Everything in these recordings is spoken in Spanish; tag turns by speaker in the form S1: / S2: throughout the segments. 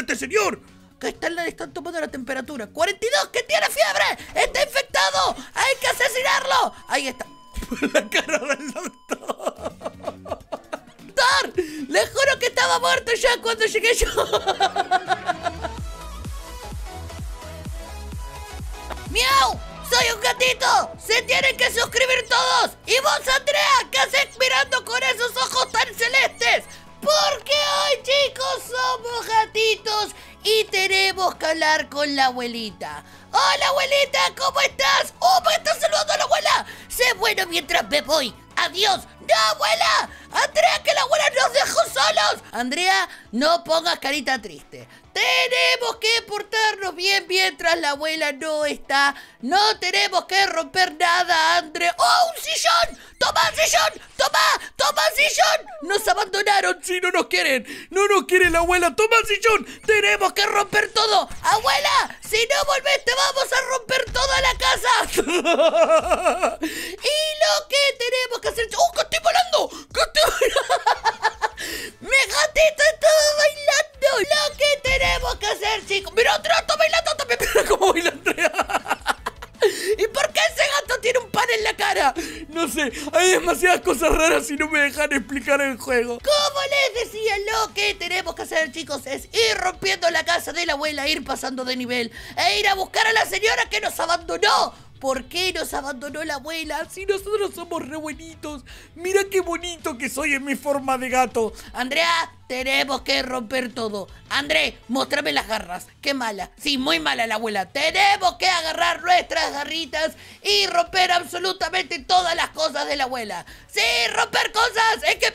S1: este señor! Que está, en la están tomando la temperatura. ¡42! ¡Que tiene fiebre! ¡Está infectado! ¡Hay que asesinarlo! Ahí está. la cara del ¡Le juro que estaba muerto ya cuando llegué yo! ¡Miau! ¡Soy un gatito! ¡Se tienen que suscribir todos! ¡Y vos, Andrea! que haces? con la abuelita. ¡Hola, abuelita! ¿Cómo estás? ¡Oh, me estás saludando a la abuela! ¡Sé bueno mientras me voy! ¡Adiós! ¡No, abuela! ¡Andrea, que la abuela nos dejó solos! Andrea, no pongas carita triste. Tenemos que portarnos bien mientras la abuela no está. No tenemos que romper nada, Andre. ¡Oh, un sillón! ¡Toma, sillón! ¡Toma! ¡Toma, sillón! Nos abandonaron si no nos quieren. No nos quiere la abuela. ¡Toma, sillón! Tenemos que romper todo. ¡Abuela! Si no volvés te vamos a romper toda la casa. y lo que tenemos que hacer... ¡Oh, que estoy volando! ¡Que estoy... ¡Me gatito todo bailando! mira otro gato bailando también, mira cómo baila Andrea. ¿Y por qué ese gato tiene un pan en la cara? No sé, hay demasiadas cosas raras y no me dejan explicar el juego. Como les decía, lo que tenemos que hacer, chicos, es ir rompiendo la casa de la abuela, ir pasando de nivel e ir a buscar a la señora que nos abandonó. ¿Por qué nos abandonó la abuela? Si nosotros somos re buenitos. Mira qué bonito que soy en mi forma de gato. Andrea, tenemos que romper todo. André, mostrame las garras. Qué mala. Sí, muy mala la abuela. Tenemos que agarrar nuestras garritas y romper absolutamente todas las cosas de la abuela. Sí, romper cosas. Es que...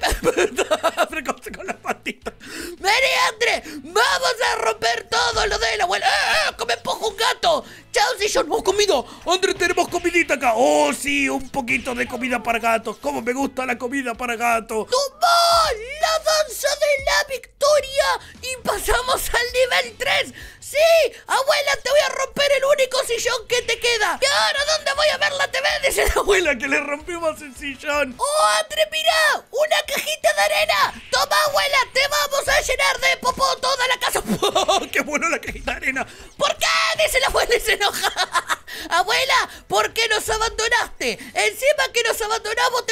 S1: con las patitas. Vení, André. Vamos a romper todo lo de la abuela. ¡Ah! ¡Come poco un gato! Chao, si yo no he comido. André, tenemos comidita acá. Oh, sí, un poquito de comida para gatos. Cómo me gusta la comida para gatos. ¡Tumbo! ¡La danza de la victoria! ¡Y pasamos al nivel 3! ¡Sí! ¡Abuela, te voy a romper el único sillón que te queda! ¿Y ahora dónde voy a ver la TV? Dice la abuela que le rompimos el sillón. ¡Oh, Andre, mirá! ¡Una cajita de arena! ¡Toma, abuela! ¡Te vamos a llenar de popó toda la casa! ¡Oh, ¡Qué bueno la cajita de arena! ¿Por qué? Dice la abuela y se enoja. abuela, ¿por qué nos abandonaste? Encima que nos abandonamos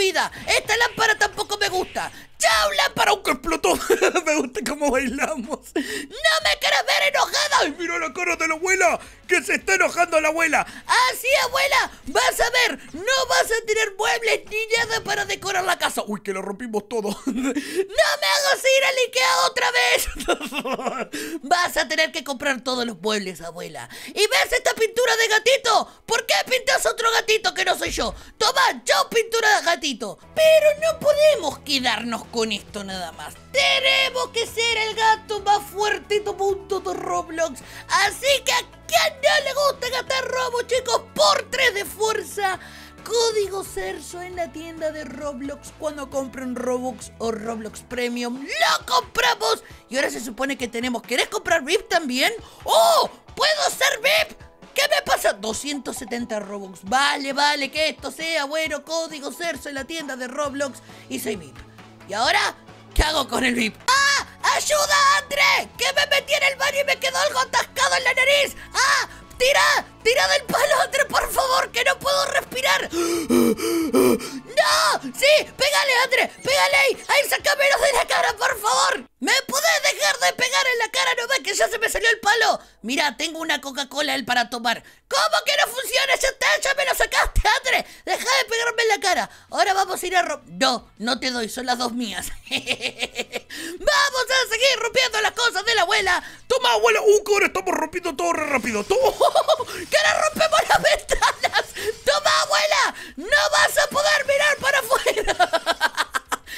S1: vida. Esta lámpara tampoco me gusta. ¡Chao, lámpara! Aunque explotó. me gusta cómo bailamos. ¡No me quieres ver enojada! ¡Ay, mira la cara de la abuela! ¡Que se está enojando la abuela! ¡Ah, abuela! ¡Vas a vas a tener muebles ni nada para decorar la casa. Uy, que lo rompimos todo. ¡No me hagas ir al Ikea otra vez! vas a tener que comprar todos los muebles, abuela. ¿Y ves esta pintura de gatito? ¿Por qué pintas otro gatito que no soy yo? Toma, yo pintura de gatito. Pero no podemos quedarnos con esto nada más. Tenemos que ser el gato más fuerte todo mundo de Roblox. Así que a quien no le gusta gastar robo, chicos, por tres de fuerza código CERSO en la tienda de Roblox cuando compren Robux o Roblox Premium. ¡Lo compramos! Y ahora se supone que tenemos... ¿Querés comprar VIP también? ¡Oh! ¡Puedo ser VIP! ¿Qué me pasa? 270 Robux. Vale, vale, que esto sea bueno. Código CERSO en la tienda de Roblox y soy VIP. ¿Y ahora? ¿Qué hago con el VIP? ¡Ah! ¡Ayuda, André! ¡Que me metí en el bar y me quedó algo atascado en la nariz! ¡Ah! ¡Tira! ¡Tira del palo, André, por favor! ¡Que no puedo respirar! ¡No! ¡Sí! ¡Pégale, André! ¡Pégale ahí! ¡Ahí, sacámelo de la cara, por favor! ¡Me podés dejar de pegar en la cara ¿No ve que ya se me salió el palo! Mira, tengo una Coca-Cola él para tomar. ¿Cómo que no funciona? ¡Ya está! me lo sacaste, André! ¡Deja de pegarme en la cara! Ahora vamos a ir a... Ro no, no te doy. Son las dos mías. Vamos a seguir rompiendo las cosas de la abuela. Toma, abuela. ¡Un uh, que estamos rompiendo todo rápido. ¡Todo! que ahora rompemos las ventanas. Toma, abuela. No vas a poder mirar para afuera.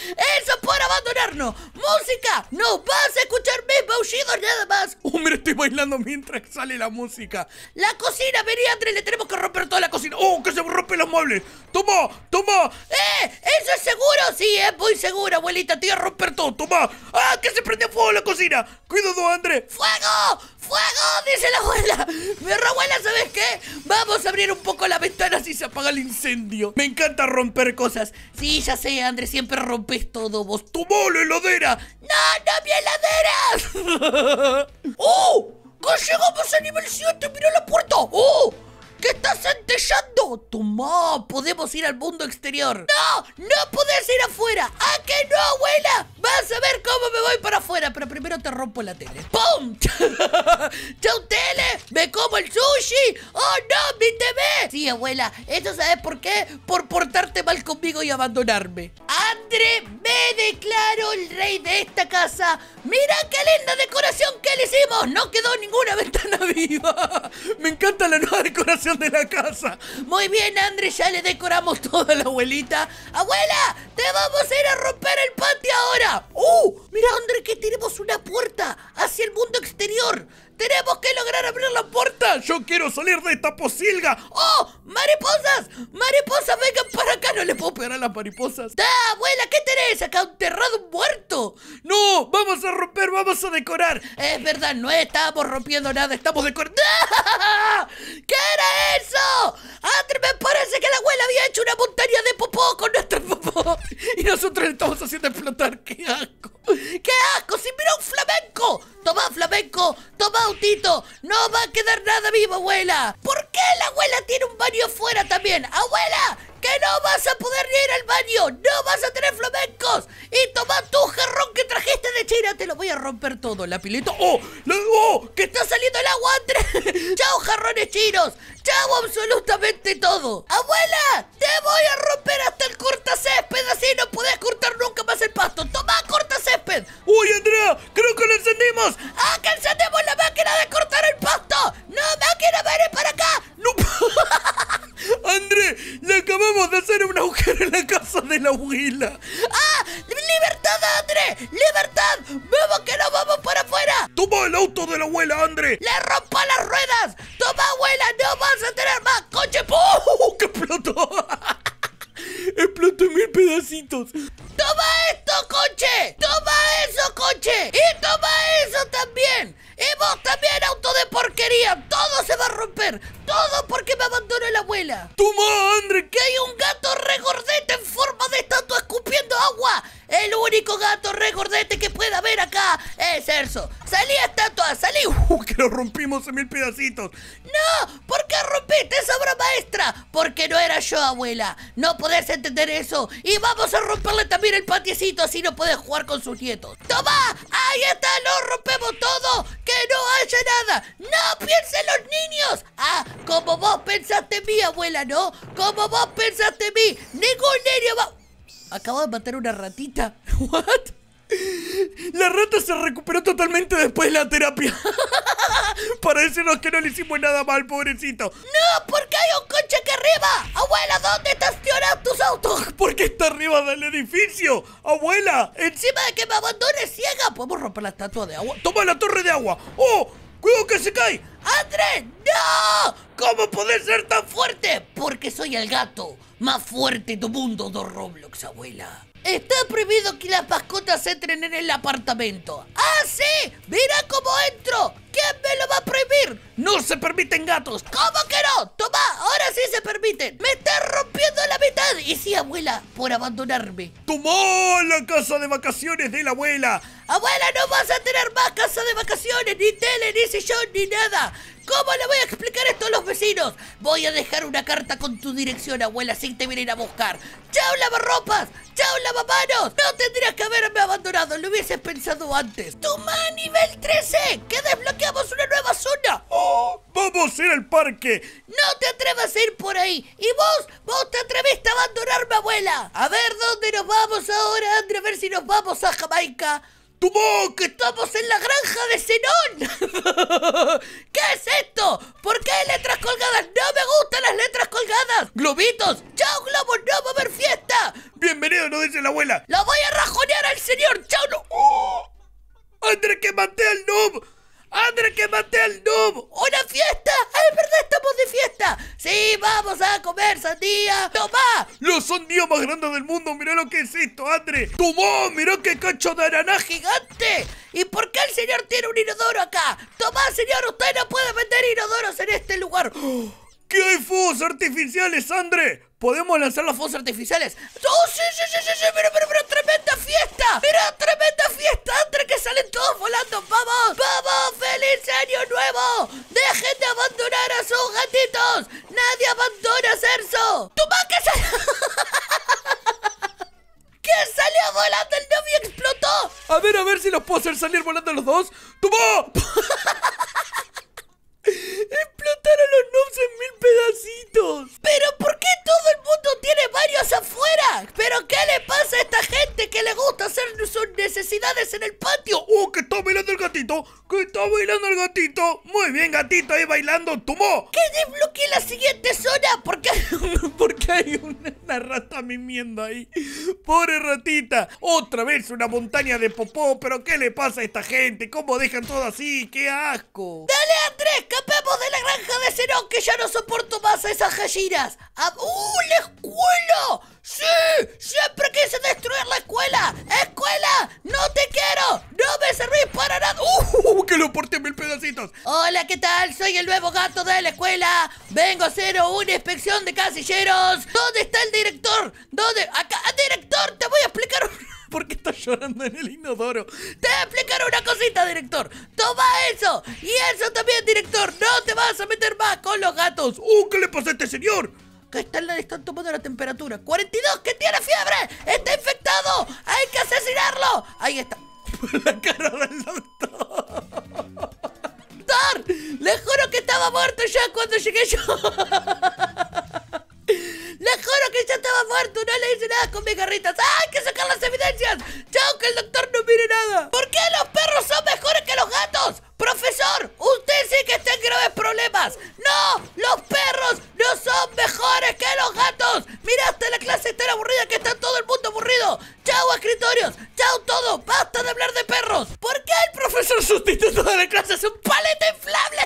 S1: Eso abandonarnos. Música, no vas a escuchar mis bullidos nada más. Oh, mira, estoy bailando mientras sale la música. La cocina, vení, Andre le tenemos que romper toda la cocina. Oh, que se rompen los muebles. Toma, toma. Eh, eso es seguro, sí, es eh, muy seguro, abuelita. Te voy a romper todo, toma. Ah, que se prende fuego la cocina. Cuidado, André. ¡Fuego! ¡Fuego! Dice la abuela. Pero, abuela, ¿sabes qué? Vamos a abrir un poco las ventanas y se apaga el incendio. Me encanta romper cosas. Sí, ya sé, André, siempre rompes todo vos. ¡Toma, tomó la heladera! ¡No, no, mi heladera! ¡Oh! ¡Que llegamos a nivel 7! ¡Mira la puerta! ¡Oh! ¿Qué estás centellando? Tomá, podemos ir al mundo exterior ¡No! ¡No puedes ir afuera! ¡Ah, que no, abuela! Vas a ver cómo me voy para afuera Pero primero te rompo la tele ¡Pum! ¡Chau, tele! ¡Me como el sushi! ¡Oh, no, mi TV! Sí, abuela, ¿eso sabes por qué? Por portarte mal conmigo y abandonarme ¡Andre declaro el rey de esta casa. Mira qué linda decoración que le hicimos. No quedó ninguna ventana viva. Me encanta la nueva decoración de la casa. Muy bien, andre ya le decoramos toda la abuelita. Abuela, te vamos a ir a romper el patio ahora. ¡Uh! Mira, andre que tenemos una puerta hacia el mundo exterior. ¡Tenemos que lograr abrir la puerta! ¡Yo quiero salir de esta posilga! ¡Oh! ¡Mariposas! ¡Mariposas, vengan para acá! No le puedo pegar a las mariposas. ¡Da, abuela! ¿Qué tenés? Acá enterrado un muerto. ¡No! ¡Vamos a romper! ¡Vamos a decorar! Es verdad, no estamos rompiendo nada. Estamos decorando. ¡Ah! ¿Qué era eso? ¡Andre, ah, me parece que la abuela había hecho una montaña de popó con nuestro popó! Y nosotros le estamos haciendo explotar. ¡Qué asco! ¡Qué asco! ¡Si mira un flamenco! ¡Toma, flamenco! Tomá No va a quedar nada vivo, abuela. ¿Por qué la abuela tiene un baño afuera también? ¡Abuela! ¡Que no vas a poder ir al baño! ¡No vas a tener flamencos! ¡Y toma tu jarrón que trajiste de China! ¡Te lo voy a romper todo! ¡La pileta! ¡Oh! La... pileta oh ¡Que está saliendo el agua! ¡Chao, jarrones chinos! ¡Chao, absolutamente todo! ¡Abuela! ¡Te voy a romper hasta el cortacésped! ¡Así no puedes cortar nunca más el pasto! ¡Toma, cortacésped! ¡Uy, Andrea! ¡Creo que lo encendimos! ¡Ah, que de cortar el pasto! ¡No, quiero ven para acá! ¡No! ¡Le acabamos de hacer una agujero en la casa de la abuela! ¡Ah! ¡Libertad, André! ¡Libertad! ¡Vamos que nos vamos para afuera! ¡Toma el auto de la abuela, André! ¡Le rompa las ruedas! ¡Toma, abuela! ¡No vas a tener más coche! Oh, ¡Que explotó! ¡Explotó en mil pedacitos! ¡Toma esto, coche! ¡Toma eso, coche! ¡Y toma eso también! Y vos también, auto de porquería. Todo se va a romper. Todo porque me abandonó la abuela. ¡Tu madre! Que hay un gato regordete en forma de estatua escupida gato recordete que pueda haber acá es Erso. Salí estatua, salí. Uh, que lo rompimos en mil pedacitos. No, porque rompiste sobra maestra? Porque no era yo, abuela. No podés entender eso. Y vamos a romperle también el patiecito así no podés jugar con sus nietos. ¡Toma! ¡Ahí está! ¡Lo rompemos todo! ¡Que no haya nada! ¡No piensen los niños! Ah, como vos pensaste en abuela, ¿no? Como vos pensaste en mí. Ningún niño va... Acabo de matar una ratita. ¿What? La rata se recuperó totalmente después de la terapia. Para decirnos que no le hicimos nada mal, pobrecito. ¡No! porque hay un coche aquí arriba? ¡Abuela, ¿dónde estacionas tus autos? Porque está arriba del edificio, abuela. Encima de que me abandones ciega, podemos romper la estatua de agua. ¡Toma la torre de agua! ¡Oh! ¡Cuidado que se cae! ¡Andrés! ¡No! ¿Cómo puedes ser tan fuerte? Porque soy el gato más fuerte tu mundo de Roblox, abuela. Está prohibido que las mascotas entren en el apartamento. ¡Ah, sí! ¡Mira cómo entro! ¿Quién me lo va a prohibir? ¡No se permiten gatos! ¿Cómo que no? ¡Toma! ¡Ahora sí se permiten! ¡Me está rompiendo la mitad! Y sí, abuela, por abandonarme. ¡Toma la casa de vacaciones de la abuela! ¡Abuela, no vas a tener más casa de vacaciones! ¡Ni tele, ni sillón, ni nada! ¿Cómo le voy a explicar esto a los vecinos? Voy a dejar una carta con tu dirección, abuela, sin te vienen a buscar. ¡Chao, lavarropas! ¡Chao, lavamanos! No tendrías que haberme abandonado, lo hubieses pensado antes. ¡Toma nivel 13! ¡Que desbloquea hagamos una nueva zona! Oh, ¡Vamos a ir al parque! ¡No te atrevas a ir por ahí! ¡Y vos, vos te atreviste a abandonarme, abuela! A ver dónde nos vamos ahora, André, a ver si nos vamos a Jamaica. ¡Tumó! ¡Que estamos en la granja de Zenón! ¿Qué es esto? ¿Por qué hay letras colgadas? ¡No me gustan las letras colgadas! ¡Globitos! ¡Chao, globo! ¡No va a haber fiesta! ¡Bienvenido! Nos dice la abuela. ¡La voy a rajonear al señor! ¡Chao! No... ¡Oh! ¡André, que maté al noob! ¡Andre, que maté al noob! ¡Una fiesta! ¡Ah, ¡Es verdad, estamos de fiesta! ¡Sí, vamos a comer sandía! ¡Toma! ¡Los sandías más grandes del mundo! ¡Mirá lo que es esto, Andre! ¡Tomá! ¡Mirá qué cacho de araná gigante! ¿Y por qué el señor tiene un inodoro acá? ¡Toma, señor! ¡Usted no puede vender inodoros en este lugar! ¿Qué hay fuegos artificiales, Andre! ¿Podemos lanzar los fuegos artificiales? ¡Oh, sí, sí, sí, sí! sí! ¡Mira, mira, tremenda salen todos volando. ¡Vamos! ¡Vamos! ¡Feliz año nuevo! ¡Dejen de abandonar a sus gatitos! ¡Nadie abandona a Cerso! ¡Toma que sal... ¡Que salió volando el novio explotó! A ver, a ver si los puedo hacer salir volando los dos. ¡Toma! ¡Explotaron los gatito ahí bailando ¡Tumó! Que desbloquee la siguiente zona porque, porque hay una rata mimiendo ahí. Pobre ratita. Otra vez una montaña de popó. Pero ¿qué le pasa a esta gente? ¿Cómo dejan todo así? ¡Qué asco! ¡Dale, Andrés! ¡Escapemos de la granja de Cerón! ¡Que ya no soporto más a esas gallinas! ¡Uh! ¡La escuela! ¡Sí! ¡Siempre quise destruir la escuela! ¡Escuela! ¡No te quiero! ¡No me servís para nada! ¡Uh! ¡Que lo porté mil pedacitos! Hola, ¿qué tal? Soy el nuevo gato de la escuela. Vengo a hacer una inspección de casilleros. ¿Dónde está el director? ¿Dónde? ¡Acá! ¡Director! Director, te voy a explicar... ¿Por qué estás llorando en el inodoro? Te voy a explicar una cosita, director. Toma eso. Y eso también, director. No te vas a meter más con los gatos. ¡Uh! ¿Qué le pasa a este señor? que están, la están tomando la temperatura. ¡42! ¡Que tiene fiebre! ¡Está infectado! ¡Hay que asesinarlo! Ahí está. la cara del doctor. ¡Doctor! ¡Le juro que estaba muerto ya cuando llegué yo! estaba muerto, no le hice nada con mis garritas. ¡Ah, hay que sacar las evidencias! ¡Chao, que el doctor no mire nada! ¿Por qué los perros son mejores que los gatos? Profesor, usted sí que está en graves problemas. ¡No! ¡Los perros no son mejores que los gatos! miraste la clase está aburrida que está todo el mundo aburrido. ¡Chao, escritorios! ¡Chao, todo! ¡Basta de hablar de perros! ¿Por qué el profesor sustituto de la clase es un paleta inflable?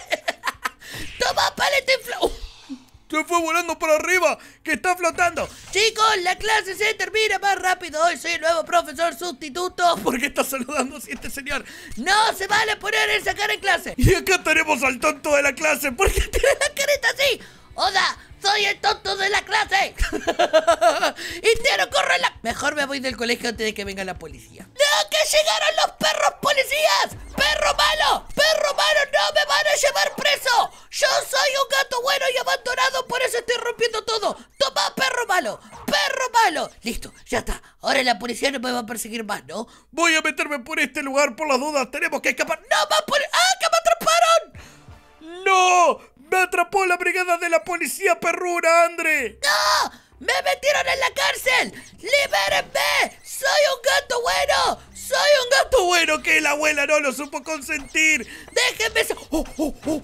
S1: volando por arriba, que está flotando. Chicos, la clase se termina más rápido. Hoy soy el nuevo profesor sustituto. ¿Por qué está saludando a este señor? No se vale poner en sacar en clase. Y acá tenemos al tonto de la clase. porque tiene la careta así? Oda, soy el tonto de la clase. Intero, corre la... Mejor me voy del colegio antes de que venga la policía. ¡No, que llegaron los perros policías! ¡Perro malo! ¡Perro malo! ¡No me van a llevar preso! Yo soy un gato bueno y abandonado, por eso estoy rompiendo todo. Toma, perro malo, perro malo. Listo, ya está. Ahora la policía no me va a perseguir más, ¿no? Voy a meterme por este lugar, por las dudas. Tenemos que escapar. ¡No, más por... ¡Ah, que me atraparon! ¡No! ¡Me atrapó la brigada de la policía perruna, Andre! ¡No! ¡Me metieron en la cárcel! ¡Libérenme! ¡Soy un gato bueno! ¡Soy un gato bueno que la abuela no lo supo consentir! ¡Déjenme! oh, oh, oh!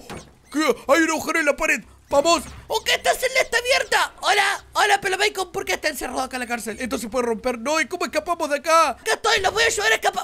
S1: ¿Qué? ¡Hay un agujero en la pared! ¡Vamos! ¿O qué esta celda está abierta! ¡Hola! ¡Hola, Pelo ¿Por qué está encerrado acá en la cárcel? Entonces puede romper. ¡No! ¿Y cómo escapamos de acá? ¡Acá estoy! voy a ayudar a escapar!